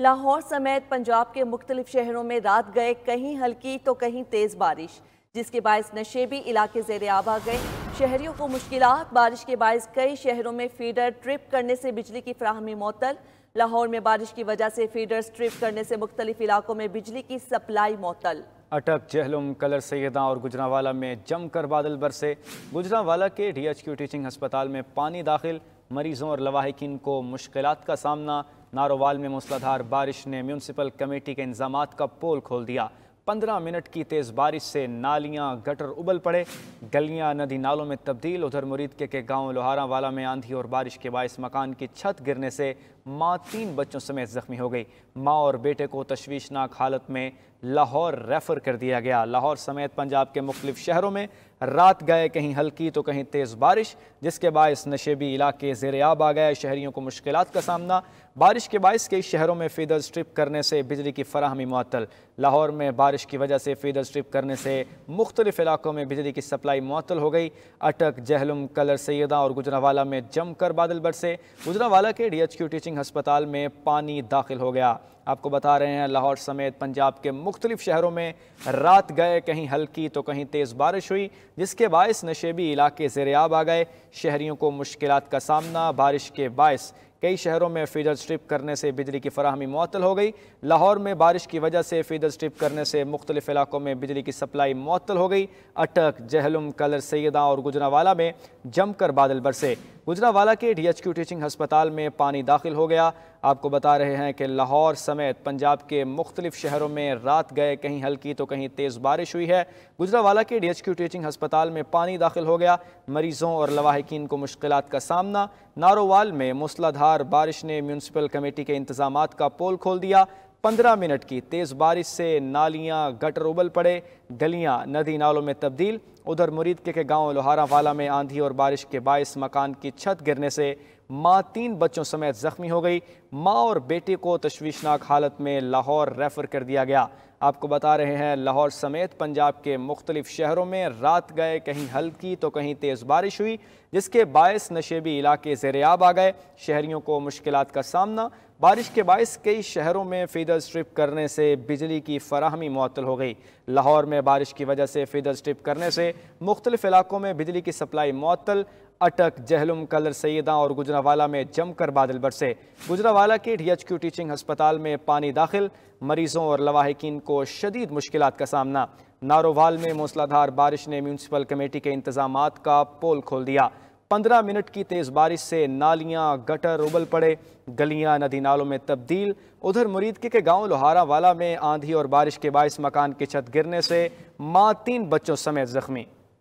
लाहौर समेत पंजाब के मुख्तलिफ शहरों में रात गए कहीं हल्की तो कहीं तेज़ बारिश जिसके बायस नशेबी इलाके जेर आबा गए शहरियों को मुश्किल बारिश के बायस कई शहरों में फीडर ट्रिप करने से बिजली की फ्राहमी मअतल लाहौर में बारिश की वजह से फीडर ट्रिप करने से मुख्तलिफ इलाकों में बिजली की सप्लाई मअतल अटक जहलुम कलर सैदा और गुजरावाला में जमकर बादल बरसे गुजरावाला के डी एच क्यू टीचिंग हस्पताल में पानी दाखिल मरीजों और लवाहकिन को मुश्किल का सामना नारोवाल में मूसलाधार बारिश ने म्यूनसिपल कमेटी के इंजाम का पोल खोल दिया पंद्रह मिनट की तेज़ बारिश से नालियाँ गटर उबल पड़े गलियाँ नदी नालों में तब्दील उधर मुरीद के, के गांव लोहारा वाला में आंधी और बारिश के बायस मकान की छत गिरने से माँ तीन बच्चों समेत ज़ख्मी हो गई माँ और बेटे को तशवीशनाक हालत में लाहौर रेफ़र कर दिया गया लाहौर समेत पंजाब के मुख्तु शहरों में रात गए कहीं हल्की तो कहीं तेज़ बारिश जिसके बायस नशेबी इलाके जेर आब आ गए शहरीों को मुश्किल का सामना बारिश के बायस कई शहरों में फीडर स्ट्रिप करने से बिजली की फराहमी मअतल लाहौर में बारिश की वजह से फीडर स्ट्रिप करने से मुख्तलिफ इलाकों में बिजली की सप्लाई मअतल हो गई अटक जहलम कलर सैदा और गुजरावाला में जमकर बादल बरसे गुजरावाला के डी एच क्यू टीचिंग हस्पताल में पानी दाखिल हो गया आपको बता रहे हैं लाहौर समेत पंजाब के मुख्तलिफ शहरों में रात गए कहीं हल्की तो कहीं तेज़ बारिश हुई जिसके बायस नशेबी इलाके जेरयाब आ गए शहरीों को मुश्किल का सामना बारिश के बायस कई शहरों में फीडर स्ट्रिप करने से बिजली की फराहमी मअतल हो गई लाहौर में बारिश की वजह से फीडर स्ट्रिप करने से मुख्तलिफ इलाकों में बिजली की सप्लाई मअतल हो गई अटक जहलम कलर सैदा और गुजरावाला में जमकर बादल बरसे गुजरावाला के डीएचक्यू टीचिंग हस्पताल में पानी दाखिल हो गया आपको बता रहे हैं कि लाहौर समेत पंजाब के मुख्तलिफ शहरों में रात गए कहीं हल्की तो कहीं तेज़ बारिश हुई है गुजरावाला के डीएचक्यू टीचिंग हस्पताल में पानी दाखिल हो गया मरीजों और लवाहकिन को मुश्किल का सामना नारोवाल में मूसलाधार बारिश ने म्यूनसिपल कमेटी के इंतजाम का पोल खोल दिया पंद्रह मिनट की तेज़ बारिश से नालियाँ गटर उबल पड़े गलियाँ नदी नालों में तब्दील उधर मुरीद के गाँव लोहारा वाला में आंधी और बारिश के बायस मकान की छत गिरने से माँ तीन बच्चों समेत जख्मी हो गई माँ और बेटे को तशवीशनाक हालत में लाहौर रेफर कर दिया गया आपको बता रहे हैं लाहौर समेत पंजाब के मुख्तलिफ शहरों में रात गए कहीं हल्की तो कहीं तेज़ बारिश हुई जिसके बायस नशेबी इलाके जेरयाब आ गए शहरियों को मुश्किल का सामना बारिश के बायस कई शहरों में फीडर स्ट्रिप करने से बिजली की फराहमी मअतल हो गई लाहौर में बारिश की वजह से फीडर स्ट्रिप करने से मुख्तलिफ इलाकों में बिजली की सप्लाई मअतल अटक जहलुम कलर सैदा और गुजरावाला में जमकर बादल बरसे गुजरावाला के डी एच क्यू टीचिंग अस्पताल में पानी दाखिल मरीजों और लवाहकिन को शदीद मुश्किल का सामना नारोवाल में मूसलाधार बारिश ने म्यूनसिपल कमेटी के इंतजाम का पोल खोल दिया पंद्रह मिनट की तेज़ बारिश से नालियाँ गटर उबल पड़े गलियाँ नदी नालों में तब्दील उधर मुरीद के, के गांव लोहारा वाला में आंधी और बारिश के बायस मकान की छत गिरने से माँ तीन बच्चों समेत जख्मी